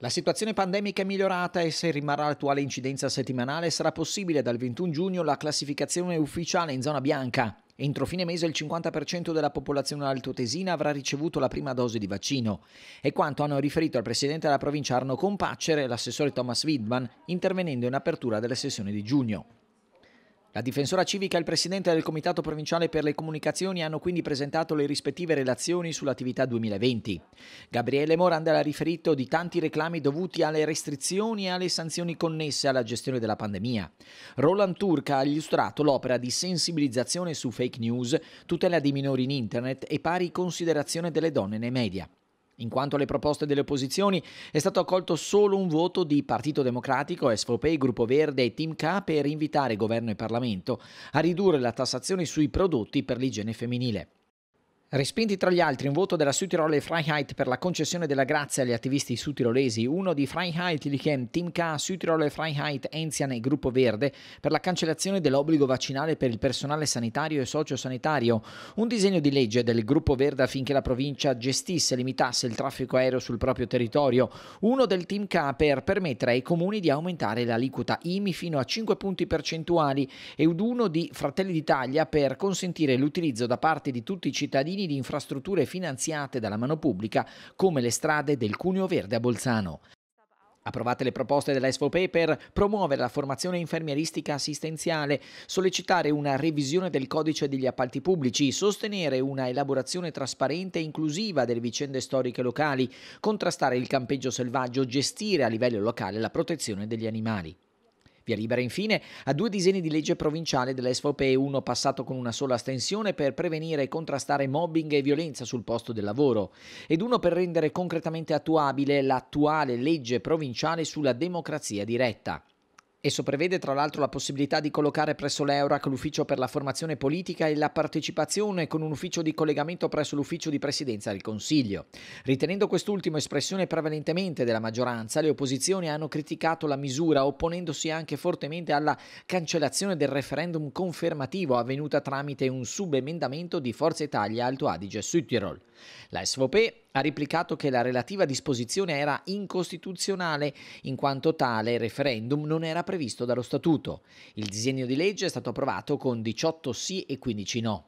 La situazione pandemica è migliorata e se rimarrà l'attuale incidenza settimanale sarà possibile dal 21 giugno la classificazione ufficiale in zona bianca. Entro fine mese il 50% della popolazione altoatesina avrà ricevuto la prima dose di vaccino. È quanto hanno riferito al presidente della provincia Arno Compacere e l'assessore Thomas Widman intervenendo in apertura della sessione di giugno. La difensora civica e il presidente del Comitato Provinciale per le Comunicazioni hanno quindi presentato le rispettive relazioni sull'attività 2020. Gabriele Moranda ha riferito di tanti reclami dovuti alle restrizioni e alle sanzioni connesse alla gestione della pandemia. Roland Turca ha illustrato l'opera di sensibilizzazione su fake news, tutela dei minori in internet e pari considerazione delle donne nei media. In quanto alle proposte delle opposizioni, è stato accolto solo un voto di Partito Democratico, SVP, Gruppo Verde e Team K per invitare governo e Parlamento a ridurre la tassazione sui prodotti per l'igiene femminile. Respinti tra gli altri un voto della Südtiroler Freiheit per la concessione della grazia agli attivisti sudtirolesi, uno di Freiheit Lichem, Team K, Südtiroler Freiheit Enzian e Gruppo Verde per la cancellazione dell'obbligo vaccinale per il personale sanitario e sociosanitario, un disegno di legge del Gruppo Verde affinché la provincia gestisse e limitasse il traffico aereo sul proprio territorio, uno del Team K per permettere ai comuni di aumentare l'aliquota IMI fino a 5 punti percentuali ed uno di Fratelli d'Italia per consentire l'utilizzo da parte di tutti i cittadini fini di infrastrutture finanziate dalla mano pubblica come le strade del Cuneo Verde a Bolzano. Approvate le proposte dell'ESFOPE per promuovere la formazione infermieristica assistenziale, sollecitare una revisione del codice degli appalti pubblici, sostenere una elaborazione trasparente e inclusiva delle vicende storiche locali, contrastare il campeggio selvaggio, gestire a livello locale la protezione degli animali. Via libera infine a due disegni di legge provinciale dell'SVP, uno passato con una sola astensione per prevenire e contrastare mobbing e violenza sul posto del lavoro ed uno per rendere concretamente attuabile l'attuale legge provinciale sulla democrazia diretta. Esso prevede tra l'altro la possibilità di collocare presso l'Eurac l'ufficio per la formazione politica e la partecipazione con un ufficio di collegamento presso l'ufficio di presidenza del Consiglio. Ritenendo quest'ultimo espressione prevalentemente della maggioranza, le opposizioni hanno criticato la misura opponendosi anche fortemente alla cancellazione del referendum confermativo avvenuta tramite un subemendamento di Forza Italia Alto Adige Südtirol. La SVP ha replicato che la relativa disposizione era incostituzionale in quanto tale referendum non era previsto dallo statuto. Il disegno di legge è stato approvato con 18 sì e 15 no.